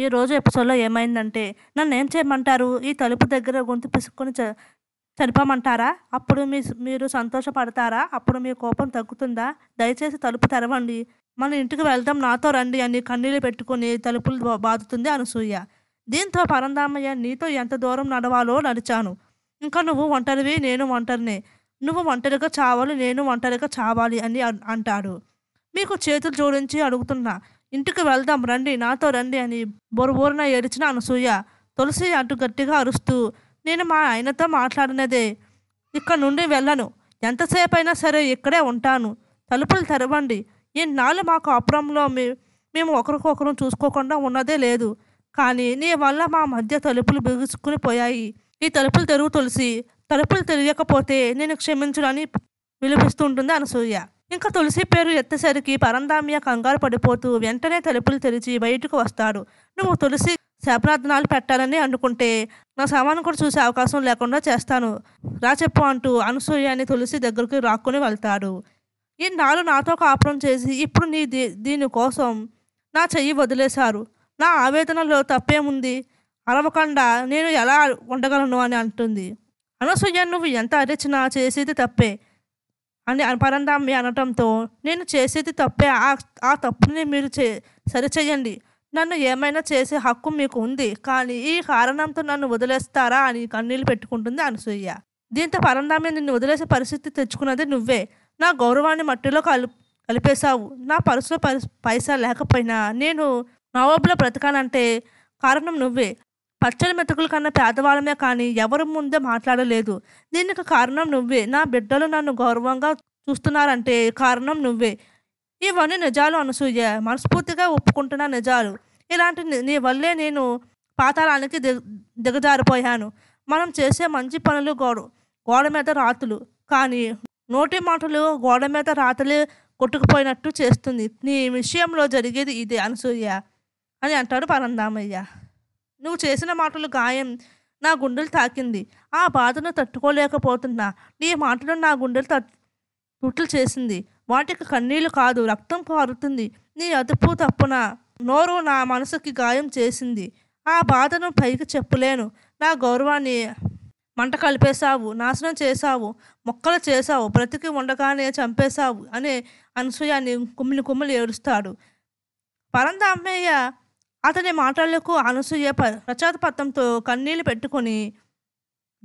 ఈ రోజు ఎపిసోడ్లో ఏమైందంటే నన్ను ఏం చేయమంటారు ఈ తలుపు దగ్గర గొంతు పిసుక్కొని చ చనిపోమంటారా అప్పుడు మీ మీరు సంతోషపడతారా అప్పుడు మీ కోపం తగ్గుతుందా దయచేసి తలుపు తెరవండి మన ఇంటికి వెళ్దాం నాతో రండి అని కన్నీళ్ళు పెట్టుకుని తలుపులు బాదుతుంది అనసూయ దీంతో పరందామయ్య నీతో ఎంత దూరం నడవాలో నడిచాను ఇంకా నువ్వు ఒంటరివి నేను ఒంటరిని నువ్వు ఒంటరిగా చావాలి నేను ఒంటరిగా చావాలి అని అంటాడు మీకు చేతులు జోడించి అడుగుతున్నా ఇంటికి వెళ్దాం రండి నాతో రండి అని బోరున ఏడిచిన అనసూయ తులసి అటు గట్టిగా అరుస్తూ నేను మా ఆయనతో మాట్లాడినదే ఇక్కడ నుండి వెళ్ళను ఎంతసేపు అయినా సరే ఇక్కడే ఉంటాను తలుపులు తెరవండి ఇన్నాళ్ళు మాకు కాపురంలో మీ మేము ఒకరికొకరు చూసుకోకుండా ఉన్నదే లేదు కానీ నీ వల్ల మా మధ్య తలుపులు బిగుసుకుని పోయాయి ఈ తలుపులు తెరుగు తులసి తలుపులు తెలియకపోతే నేను క్షమించుడని విలుపిస్తుంటుంది అనసూయ ఇంకా తులసి పేరు ఎత్తేసరికి పరందామ్య కంగారు పడిపోతూ వెంటనే తలుపులు తెరిచి బయటకు వస్తాడు నువ్వు తులసి శాపనార్థనాలు పెట్టాలని అనుకుంటే నా సామాను కూడా చూసే అవకాశం లేకుండా చేస్తాను రా చెప్పు అంటూ అనసూయని తులసి దగ్గరికి రాక్కుని వెళ్తాడు ఈ నాలు నాతో కాపురం చేసి ఇప్పుడు నీ దీ దీనికోసం నా చెయ్యి వదిలేశారు నా ఆవేదనలో తప్పేముంది అరవకుండా నేను ఎలా ఉండగలను అని అంటుంది అనసూయ నువ్వు ఎంత అరిచినా చేసేది తప్పే అని పరంధామి అనటంతో నేను చేసేది తప్పే ఆ ఆ తప్పుని మీరు చే సరిచేయండి నన్ను ఏమైనా చేసే హక్కు మీకు ఉంది కానీ ఈ కారణంతో నన్ను వదిలేస్తారా అని కన్నీళ్ళు పెట్టుకుంటుంది అనసూయ దీంతో పరంధామి నిన్ను వదిలేసే పరిస్థితి తెచ్చుకున్నది నువ్వే నా గౌరవాన్ని మట్టిలో కలు కలిపేశావు నా పర్సులో పైసా లేకపోయినా నేను నవాబులో బ్రతకానంటే కారణం నువ్వే పచ్చని మెతుకులు కన్నా పేదవాళ్ళమే కానీ ఎవరి ముందే మాట్లాడలేదు దీనికి కారణం నువ్వే నా బిడ్డలు నన్ను గౌరవంగా చూస్తున్నారంటే కారణం నువ్వే ఇవన్నీ నిజాలు అనసూయ మనస్ఫూర్తిగా ఒప్పుకుంటున్న నిజాలు ఇలాంటి నీ వల్లే నేను పాతాళానికి దిగజారిపోయాను మనం చేసే మంచి పనులు గోడ గోడ మీద రాతులు కానీ నోటి మాటలు గోడ మీద రాతలే కొట్టుకుపోయినట్టు చేస్తుంది నీ విషయంలో జరిగేది ఇది అనసూయ అని అంటాడు పరందామయ్య నువ్వు చేసిన మాటలు గాయం నా గుండెలు తాకింది ఆ బాధను తట్టుకోలేకపోతున్నా నీ మాటలు నా గుండెలు తట్టు తుట్లు చేసింది వాటికి కన్నీళ్లు కాదు రక్తం కారుతుంది నీ అదుపు తప్పున నోరు నా మనసుకి గాయం చేసింది ఆ బాధను పైకి చెప్పలేను నా గౌరవాన్ని మంట కలిపేశావు నాశనం చేశావు మొక్కలు చేశావు బ్రతికి ఉండగానే చంపేశావు అనే అనసూయాన్ని కుమ్మిలి కుమ్మిలి ఏడుస్తాడు అమ్మయ్య అతని మాటలకు అనసూయ ప్రచారపత్రంతో కన్నీళ్లు పెట్టుకొని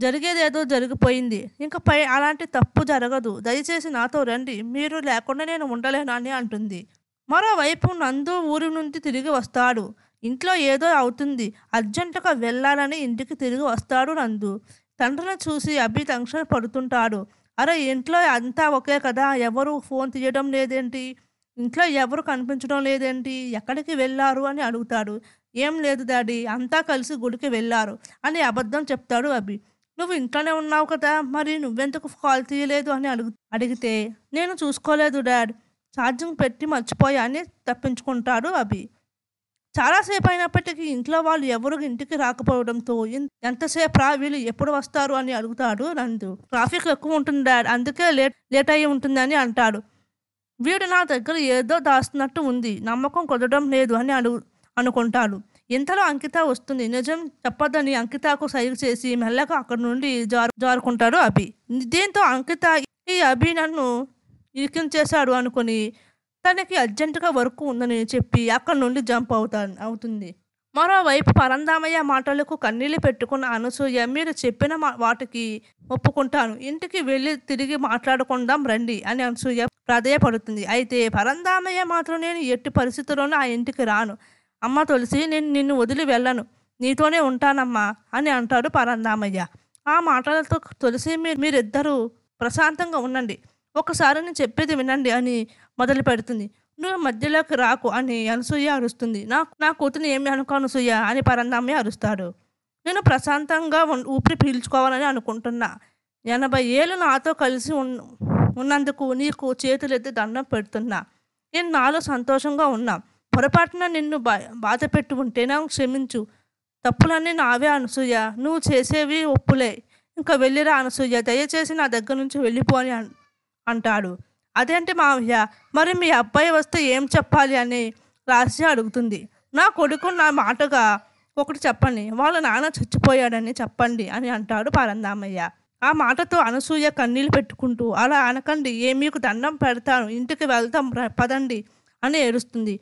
జరిగేదేదో జరిగిపోయింది ఇంకపై అలాంటి తప్పు జరగదు దయచేసి నాతో రండి మీరు లేకుండా నేను ఉండలేనని అంటుంది మరోవైపు నందు ఊరి నుండి తిరిగి వస్తాడు ఇంట్లో ఏదో అవుతుంది అర్జెంటుగా వెళ్ళాలని ఇంటికి తిరిగి వస్తాడు నందు తండ్రిని చూసి అభి పడుతుంటాడు అరే ఇంట్లో అంతా ఒకే కదా ఎవరు ఫోన్ తీయడం లేదేంటి ఇంట్లో ఎవరు కనిపించడం లేదేంటి ఎక్కడికి వెళ్ళారు అని అడుగుతాడు ఏం లేదు డాడీ అంతా కలిసి గుడికి వెళ్ళారు అని అబద్ధం చెప్తాడు అభి నువ్వు ఇంట్లోనే ఉన్నావు కదా మరి నువ్వెందుకు కాల్ తీయలేదు అని అడుగు అడిగితే నేను చూసుకోలేదు డాడ్ ఛార్జింగ్ పెట్టి మర్చిపోయా అని తప్పించుకుంటాడు అభి చాలాసేపు అయినప్పటికీ ఇంట్లో వాళ్ళు ఎవరు ఇంటికి రాకపోవడంతో ఎంతసేపు రా వీళ్ళు ఎప్పుడు వస్తారు అని అడుగుతాడు నందు ట్రాఫిక్ ఎక్కువ ఉంటుంది డాడ్ అందుకే లేట్ లేట్ అయ్యి ఉంటుందని అంటాడు వీడు నా దగ్గర ఏదో దాస్తున్నట్టు ఉంది నమ్మకం కుదరడం లేదు అని అను అనుకుంటాడు ఇంతలో అంకిత వస్తుంది నిజం చెప్పదని అంకితకు సైగ చేసి మెల్లగా అక్కడి నుండి జారు జారుకుంటాడు అభి దీంతో అంకిత ఈ అభి నన్ను ఇరికించేశాడు అనుకుని తనకి అర్జెంటుగా వర్క్ ఉందని చెప్పి అక్కడి నుండి జంప్ అవుతా అవుతుంది మరోవైపు పరందామయ్య మాటలకు కన్నీళ్ళు పెట్టుకున్న అనసూయ మీరు చెప్పిన వాటికి ఒప్పుకుంటాను ఇంటికి వెళ్ళి తిరిగి మాట్లాడుకుందాం రండి అని అనసూయ ప్రాధేయపడుతుంది అయితే పరందామయ్య మాత్రం నేను ఎట్టి పరిస్థితుల్లోనూ ఆ ఇంటికి రాను అమ్మ తులసి నేను నిన్ను వదిలి వెళ్ళను నీతోనే ఉంటానమ్మా అని అంటాడు పరంధామయ్య ఆ మాటలతో తులసి మీరిద్దరూ ప్రశాంతంగా ఉండండి ఒకసారి నేను చెప్పేది వినండి అని మొదలు పెడుతుంది నువ్వు మధ్యలోకి రాకు అని అనసూయ అరుస్తుంది నా నా కూతురు ఏమి అనుకో అనసూయ అని పరంధామయ్య అరుస్తాడు నేను ప్రశాంతంగా ఊపిరి పీల్చుకోవాలని అనుకుంటున్నా ఎనభై ఏళ్ళు నాతో కలిసి ఉన్నందుకు నీకు చేతులెత్తి దండం పెడుతున్నా నేను నాలో సంతోషంగా ఉన్నా పొరపాటున నిన్ను బా బాధ పెట్టి ఉంటే నాకు క్షమించు తప్పులన్నీ నావే అనసూయ నువ్వు చేసేవి ఒప్పులే ఇంకా వెళ్ళిరా అనసూయ దయచేసి నా దగ్గర నుంచి వెళ్ళిపోని అంటాడు అదేంటి మావయ్య మరి మీ అబ్బాయి వస్తే ఏం చెప్పాలి అని రాసి అడుగుతుంది నా కొడుకు నా మాటగా ఒకటి చెప్పండి వాళ్ళ నాన్న చచ్చిపోయాడని చెప్పండి అని అంటాడు పరందామయ్య ఆ మాటతో అనసూయ కన్నీళ్లు పెట్టుకుంటూ అలా అనకండి ఏ మీకు దండం పెడతాను ఇంటికి వెళ్తాం పదండి అని ఏడుస్తుంది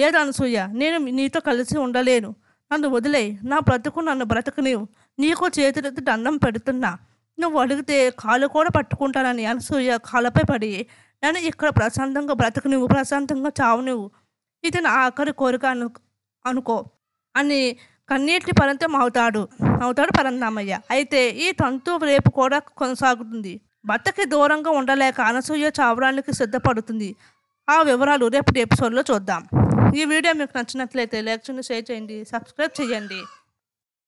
లేదు అనసూయ నేను నీతో కలిసి ఉండలేను నన్ను వదిలే నా బ్రతుకు నన్ను బ్రతకనివు నీకు చేతులెత్తి దండం పెడుతున్నా నువ్వు అడిగితే కాలు కూడా పట్టుకుంటానని అనసూయ కాళ్ళపై పడి నేను ఇక్కడ ప్రశాంతంగా బ్రతుకు ప్రశాంతంగా చావు నువ్వు ఇది నా ఆఖరి కోరిక అను అనుకో అని కన్నీటి పరంతం అవుతాడు అవుతాడు పరంతామయ్య అయితే ఈ తంతు రేపు కూడా కొనసాగుతుంది భర్తకి దూరంగా ఉండలేక అనసూయ చావడానికి సిద్ధపడుతుంది ఆ వివరాలు రేపటి ఎపిసోడ్లో చూద్దాం ఈ వీడియో మీకు నచ్చినట్లయితే లైక్ చేయండి షేర్ చేయండి సబ్స్క్రైబ్ చేయండి